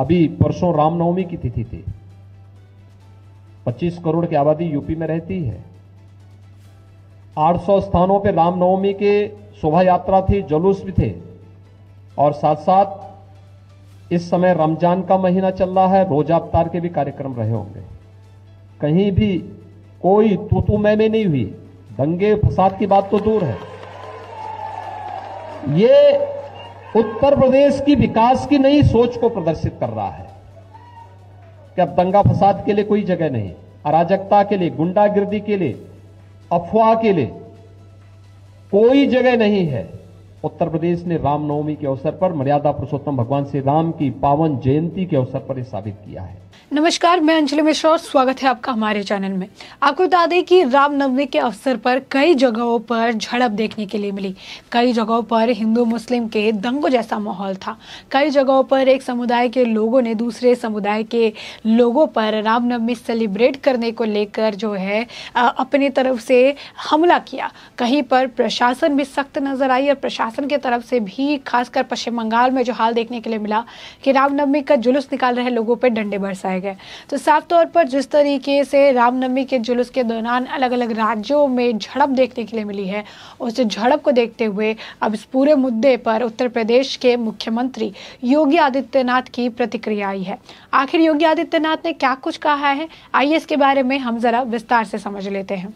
अभी परसों रामनवमी की तिथि थी 25 करोड़ की आबादी यूपी में रहती है 800 स्थानों पर रामनवमी के शोभा यात्रा थी जुलूस भी थे और साथ साथ इस समय रमजान का महीना चल रहा है रोजा अवतार के भी कार्यक्रम रहे होंगे कहीं भी कोई तूतू मैं में नहीं हुई दंगे फसाद की बात तो दूर है ये उत्तर प्रदेश की विकास की नई सोच को प्रदर्शित कर रहा है कि अब दंगा फसाद के लिए कोई जगह नहीं अराजकता के लिए गुंडागिर्दी के लिए अफवाह के लिए कोई जगह नहीं है उत्तर प्रदेश ने रामनवमी के अवसर पर मर्यादा पुरुषोत्तम भगवान श्री राम की पावन जयंती के अवसर पर यह साबित किया है नमस्कार मैं अंजलि मिश्रा और स्वागत है आपका हमारे चैनल में आपको बता दें कि रामनवमी के अवसर पर कई जगहों पर झड़प देखने के लिए मिली कई जगहों पर हिंदू मुस्लिम के दंगों जैसा माहौल था कई जगहों पर एक समुदाय के लोगों ने दूसरे समुदाय के लोगों पर रामनवमी सेलिब्रेट करने को लेकर जो है अपनी तरफ से हमला किया कहीं पर प्रशासन भी सख्त नजर आई और प्रशासन की तरफ से भी खासकर पश्चिम बंगाल में जो हाल देखने के लिए मिला कि रामनवमी का जुलूस निकाल रहे लोगों पर डंडे बरसाए गया तो साफ तौर पर जिस तरीके से रामनवमी के जुलूस के दौरान अलग अलग राज्यों में झड़प देखने के लिए मिली है उस झड़प को देखते हुए अब इस पूरे मुद्दे पर उत्तर प्रदेश के मुख्यमंत्री योगी आदित्यनाथ की प्रतिक्रिया आई है आखिर योगी आदित्यनाथ ने क्या कुछ कहा है आइए इसके बारे में हम जरा विस्तार से समझ लेते हैं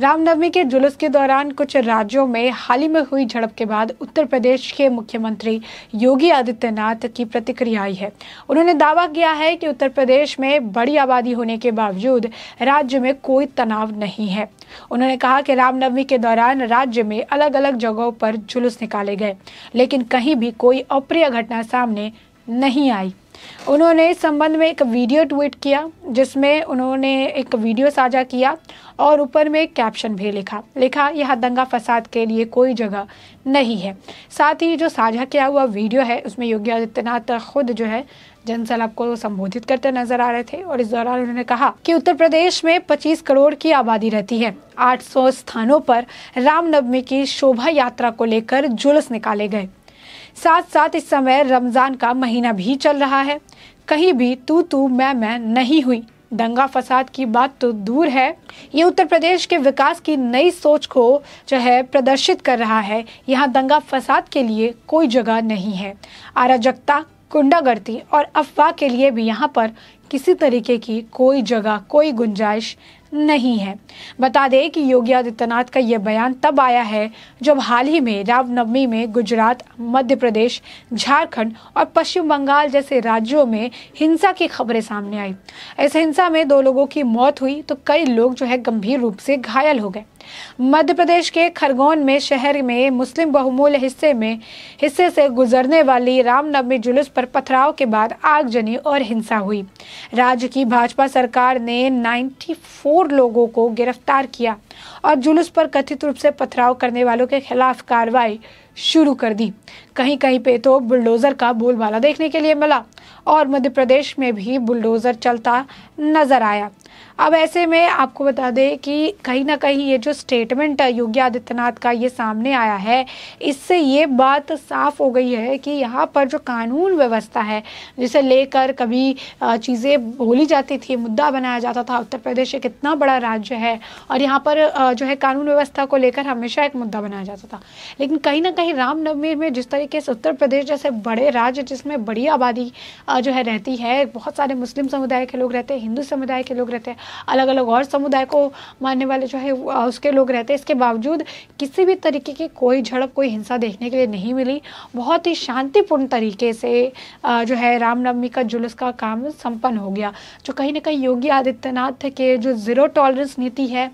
रामनवमी के जुलूस के दौरान कुछ राज्यों में हाल ही में हुई झड़प के बाद उत्तर प्रदेश के मुख्यमंत्री योगी आदित्यनाथ की प्रतिक्रिया आई है उन्होंने दावा किया है कि उत्तर प्रदेश प्रदेश में बड़ी आबादी होने के बावजूद राज्य में कोई तनाव नहीं है उन्होंने कहा कि रामनवमी के दौरान राज्य में अलग अलग जगहों पर जुलूस निकाले गए लेकिन कहीं भी कोई अप्रिय घटना सामने नहीं आई उन्होंने इस संबंध में एक वीडियो ट्वीट किया जिसमें उन्होंने एक वीडियो साझा किया और ऊपर में एक कैप्शन भी लिखा लिखा यह दंगा फसाद के लिए कोई जगह नहीं है साथ ही जो साझा किया हुआ वीडियो है उसमें योगी आदित्यनाथ खुद जो है जनसलाब को संबोधित करते नजर आ रहे थे और इस दौरान उन्होंने कहा कि उत्तर प्रदेश में 25 करोड़ की आबादी रहती है 800 स्थानों पर रामनवमी की शोभा यात्रा को लेकर जुलूस निकाले गए साथ साथ इस समय रमज़ान का महीना भी चल रहा है कहीं भी तू तू मैं मैं नहीं हुई दंगा फसाद की बात तो दूर है ये उत्तर प्रदेश के विकास की नई सोच को जो है प्रदर्शित कर रहा है यहाँ दंगा फसाद के लिए कोई जगह नहीं है अराजकता गुंडागर्दी और अफवाह के लिए भी यहाँ पर किसी तरीके की कोई जगह कोई गुंजाइश नहीं है बता दें कि योगी आदित्यनाथ का यह बयान तब आया है जब हाल ही में रामनवमी में गुजरात मध्य प्रदेश झारखंड और पश्चिम बंगाल जैसे राज्यों में हिंसा की खबरें सामने आई इस हिंसा में दो लोगों की मौत हुई तो कई लोग जो है गंभीर रूप से घायल हो गए मध्य प्रदेश के खरगोन में शहर में मुस्लिम बहुमूल्य हिस्से में हिस्से से गुजरने वाली रामनवमी जुलूस पर पथराव के बाद आगजनी और हिंसा हुई राज्य की भाजपा सरकार ने 94 लोगों को गिरफ्तार किया और जुलूस पर कथित रूप से पथराव करने वालों के खिलाफ कार्रवाई शुरू कर दी कहीं कहीं पे तो बुलडोजर का बोलबाला देखने के लिए मिला और मध्य प्रदेश में भी बुलडोजर चलता नजर आया अब ऐसे में आपको बता दें कि कहीं ना कहीं ये जो स्टेटमेंट योगी आदित्यनाथ का ये सामने आया है इससे ये बात साफ हो गई है कि यहाँ पर जो कानून व्यवस्था है जिसे लेकर कभी चीज़ें बोली जाती थी मुद्दा बनाया जाता था उत्तर प्रदेश एक इतना बड़ा राज्य है और यहाँ पर जो है कानून व्यवस्था को लेकर हमेशा एक मुद्दा बनाया जाता था लेकिन कहीं ना कहीं रामनवमी में जिस तरीके से उत्तर प्रदेश जैसे बड़े राज्य जिसमें बड़ी आबादी जो है रहती है बहुत सारे मुस्लिम समुदाय के लोग रहते हैं हिंदू समुदाय के लोग रहते हैं रहते हैं अलग अलग और समुदाय को मानने वाले जो है उसके लोग रहते हैं इसके बावजूद किसी भी तरीके की कोई झड़प कोई हिंसा देखने के लिए नहीं मिली बहुत ही शांतिपूर्ण तरीके से जो है रामनवमी का जुलूस का काम संपन्न हो गया जो कहीं ना कहीं योगी आदित्यनाथ के जो ज़ीरो टॉलरेंस नीति है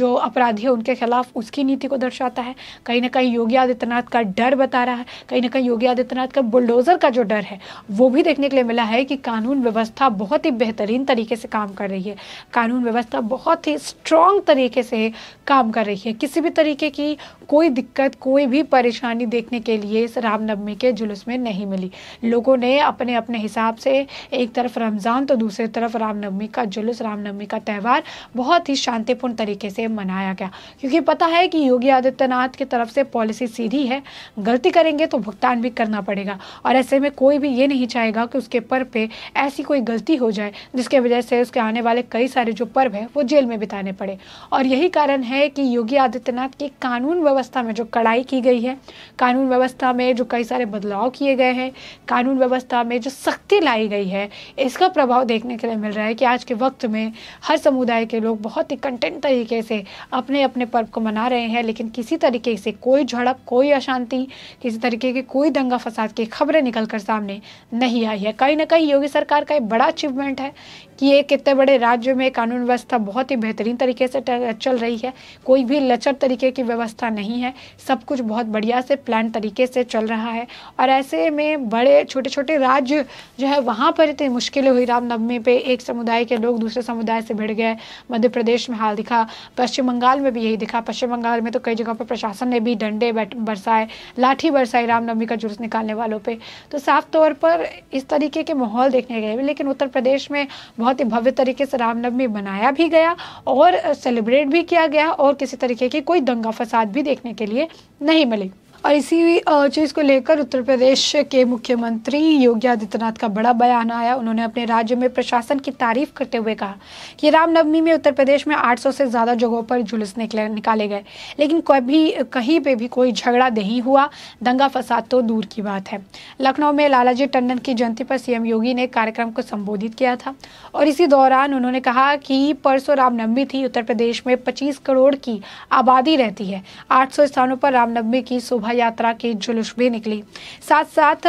जो अपराधी है उनके खिलाफ उसकी नीति को दर्शाता है कहीं ना कहीं योगी आदित्यनाथ का डर बता रहा है कहीं ना कहीं योगी आदित्यनाथ का बुलडोज़र का जो डर है वो भी देखने के लिए मिला है कि कानून व्यवस्था बहुत ही बेहतरीन तरीके से काम कर रही है है कानून व्यवस्था बहुत ही स्ट्रॉन्ग तरीके से काम कर रही है किसी भी तरीके की कोई दिक्कत कोई भी परेशानी देखने के लिए इस रामनवमी के जुलूस में नहीं मिली लोगों ने अपने अपने हिसाब से एक तरफ रमज़ान तो दूसरी तरफ रामनवमी का जुलूस रामनवमी का त्यौहार बहुत ही शांतिपूर्ण तरीके से मनाया गया क्योंकि पता है कि योगी आदित्यनाथ की तरफ से पॉलिसी सीधी है गलती करेंगे तो भुगतान भी करना पड़ेगा और ऐसे में कोई भी ये नहीं चाहेगा कि उसके पर पे ऐसी कोई गलती हो जाए जिसके वजह से उसके आने वाले कई सारे जो पर्व हैं वो जेल में बिताने पड़े और यही कारण है कि योगी आदित्यनाथ की कानून व्यवस्था में जो कड़ाई की गई है कानून व्यवस्था में जो कई सारे बदलाव किए गए हैं कानून व्यवस्था में जो सख्ती लाई गई है इसका प्रभाव देखने के लिए मिल रहा है कि आज के वक्त में हर समुदाय के लोग बहुत ही कंटेंट तरीके से अपने अपने पर्व को मना रहे हैं लेकिन किसी तरीके से कोई झड़प कोई अशांति किसी तरीके की कोई दंगा फसाद की खबरें निकल कर सामने नहीं आई है कहीं ना कहीं योगी सरकार का एक बड़ा अचीवमेंट है कि ये कितने बड़े राज्य में कानून व्यवस्था बहुत ही बेहतरीन तरीके से चल रही है कोई भी लचर तरीके की व्यवस्था नहीं है सब कुछ बहुत बढ़िया से प्लान तरीके से चल रहा है और ऐसे में बड़े छोटे छोटे राज्य जो है वहाँ पर इतनी मुश्किलें हुई रामनवमी पे एक समुदाय के लोग दूसरे समुदाय से भिड़ गए मध्य प्रदेश में हाल दिखा पश्चिम बंगाल में भी यही दिखा पश्चिम बंगाल में तो कई जगहों पर प्रशासन ने भी डंडे बरसाए लाठी बरसाई रामनवमी का जुलूस निकालने वालों पर तो साफ तौर पर इस तरीके के माहौल देखने गए लेकिन उत्तर प्रदेश में बहुत ही भव्य तरीके से रामनवमी मनाया भी गया और सेलिब्रेट भी किया गया और किसी तरीके की कोई दंगा फसाद भी देखने के लिए नहीं मिली और इसी चीज़ को लेकर उत्तर प्रदेश के मुख्यमंत्री योगी आदित्यनाथ का बड़ा बयान आया उन्होंने अपने राज्य में प्रशासन की तारीफ करते हुए कहा कि रामनवमी में उत्तर प्रदेश में 800 से ज़्यादा जगहों पर जुलूस निकले निकाले गए लेकिन कभी कहीं पे भी कोई झगड़ा नहीं हुआ दंगा फसाद तो दूर की बात है लखनऊ में लालाजी टंडन की जयंती पर सीएम योगी ने कार्यक्रम को संबोधित किया था और इसी दौरान उन्होंने कहा कि परसों रामनवमी थी उत्तर प्रदेश में पच्चीस करोड़ की आबादी रहती है आठ स्थानों पर रामनवमी की सुबह शोभा यात्रा के जुलूस भी निकली साथ साथ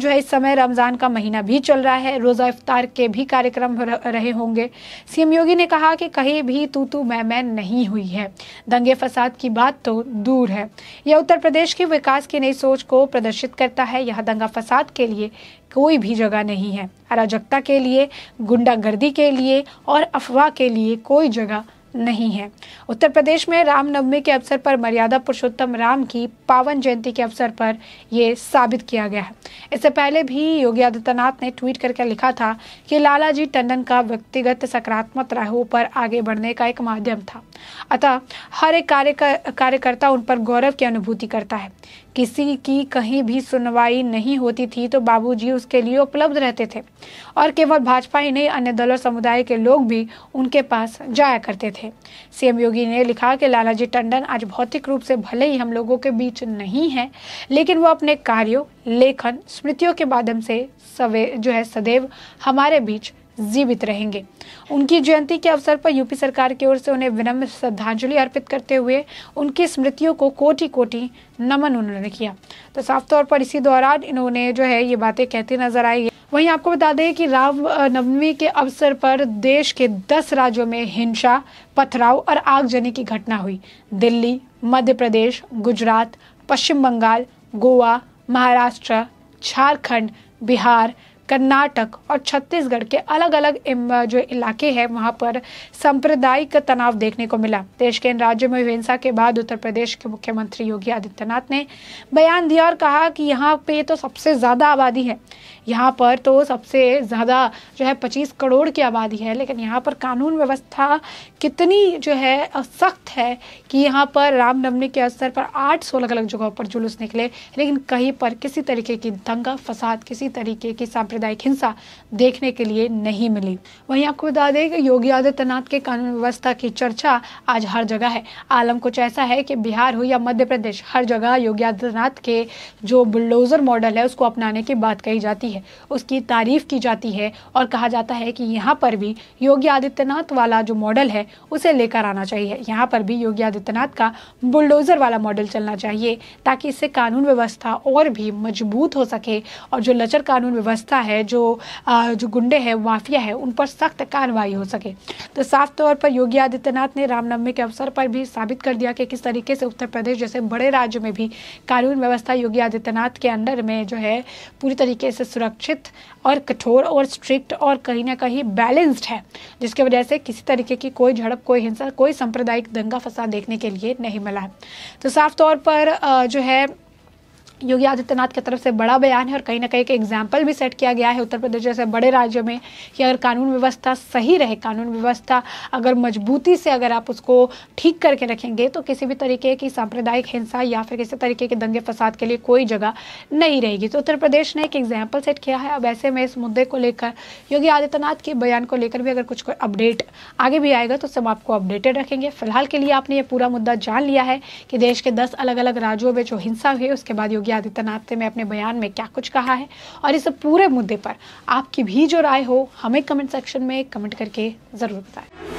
जो है इस समय रमज़ान का महीना भी चल रहा है रोज़ा इफ्तार के भी कार्यक्रम रहे होंगे सीएम योगी ने कहा कि कहीं भी तू तू मैं मैं नहीं हुई है दंगे फसाद की बात तो दूर है यह उत्तर प्रदेश के विकास की नई सोच को प्रदर्शित करता है यह दंगा फसाद के लिए कोई भी जगह नहीं है अराजकता के लिए गुंडागर्दी के लिए और अफवाह के लिए कोई जगह नहीं है उत्तर प्रदेश में रामनवमी के अवसर पर मर्यादा पुरुषोत्तम राम की पावन जयंती के अवसर पर यह साबित किया गया है इससे पहले भी योगी आदित्यनाथ ने ट्वीट करके लिखा था कि लालाजी टंडन का व्यक्तिगत सकारात्मक राहों पर आगे बढ़ने का एक माध्यम था अतः हर एक कार्य कार्यकर्ता उन पर गौरव की अनुभूति करता है किसी की कहीं भी सुनवाई नहीं होती थी तो बाबूजी उसके लिए उपलब्ध रहते थे और केवल भाजपा ही नहीं अन्य दल और समुदाय के लोग भी उनके पास जाया करते थे सीएम योगी ने लिखा कि लालाजी टंडन आज भौतिक रूप से भले ही हम लोगों के बीच नहीं है लेकिन वो अपने कार्यों लेखन स्मृतियों के माध्यम से सवे जो है सदैव हमारे बीच जीवित रहेंगे उनकी जयंती के अवसर पर यूपी सरकार की ओर से उन्हें विनम्र श्रद्धांजलि अर्पित करते हुए उनकी स्मृतियों को कोटि कोटि नमन उन्होंने किया तो साफ तौर पर इसी दौरान इन्होंने जो है ये बातें कहती नजर आई वहीं आपको बता दें कि राम नवमी के अवसर पर देश के दस राज्यों में हिंसा पथराव और आगजनी की घटना हुई दिल्ली मध्य प्रदेश गुजरात पश्चिम बंगाल गोवा महाराष्ट्र झारखंड बिहार कर्नाटक और छत्तीसगढ़ के अलग अलग जो इलाके हैं वहाँ पर सांप्रदायिक तनाव देखने को मिला देश के इन राज्यों में हिंसा के बाद उत्तर प्रदेश के मुख्यमंत्री योगी आदित्यनाथ ने बयान दिया और कहा कि यहाँ पे तो सबसे ज़्यादा आबादी है यहाँ पर तो सबसे ज़्यादा जो है पच्चीस करोड़ की आबादी है लेकिन यहाँ पर कानून व्यवस्था कितनी जो है सख्त है कि यहाँ पर रामनवमी के अवसर पर आठ सौ अलग अलग जगहों पर जुलूस निकले लेकिन कहीं पर किसी तरीके की दंगा फसाद किसी तरीके की सांप्रदायिक सांप्रदायिक हिंसा देखने के लिए नहीं मिली वहीं आपको बता दें कि योगी आदित्यनाथ के कानून व्यवस्था की चर्चा आज हर जगह है आलम कुछ ऐसा है कि बिहार हो या मध्य प्रदेश हर जगह योगी आदित्यनाथ के जो बुलडोजर मॉडल है उसको अपनाने की बात कही जाती है उसकी तारीफ की जाती है और कहा जाता है कि यहाँ पर भी योगी आदित्यनाथ वाला जो मॉडल है उसे लेकर आना चाहिए यहाँ पर भी योगी आदित्यनाथ का बुलडोजर वाला मॉडल चलना चाहिए ताकि इससे कानून व्यवस्था और भी मजबूत हो सके और जो लचर कानून व्यवस्था है जो जो गुंडे हैं माफिया है उन पर सख्त कार्रवाई हो सके तो साफ तौर पर योगी आदित्यनाथ ने रामनवमी के अवसर पर भी साबित कर दिया कि किस तरीके से उत्तर प्रदेश जैसे बड़े राज्य में भी कानून व्यवस्था योगी आदित्यनाथ के अंडर में जो है पूरी तरीके से सुरक्षित और कठोर और स्ट्रिक्ट और कहीं ना कहीं बैलेंस्ड है जिसकी वजह से किसी तरीके की कोई झड़प कोई हिंसा कोई सांप्रदायिक दंगा फसाद देखने के लिए नहीं मिला है तो साफ तौर पर जो है योगी आदित्यनाथ की तरफ से बड़ा बयान है और कहीं ना कहीं एक एग्जाम्पल भी सेट किया गया है उत्तर प्रदेश जैसे बड़े राज्य में कि अगर कानून व्यवस्था सही रहे कानून व्यवस्था अगर मजबूती से अगर आप उसको ठीक करके रखेंगे तो किसी भी तरीके की सांप्रदायिक हिंसा या फिर किसी तरीके के दंगे फसाद के लिए कोई जगह नहीं रहेगी तो उत्तर प्रदेश ने एक एग्जाम्पल सेट किया है अब ऐसे में इस मुद्दे को लेकर योगी आदित्यनाथ के बयान को लेकर भी अगर कुछ कोई अपडेट आगे भी आएगा तो सब आपको अपडेटेड रखेंगे फिलहाल के लिए आपने ये पूरा मुद्दा जान लिया है कि देश के दस अलग अलग राज्यों में जो हिंसा हुई उसके बाद योगी आदित्यनाथ ने अपने बयान में क्या कुछ कहा है और इस पूरे मुद्दे पर आपकी भी जो राय हो हमें कमेंट सेक्शन में कमेंट करके ज़रूर बताएं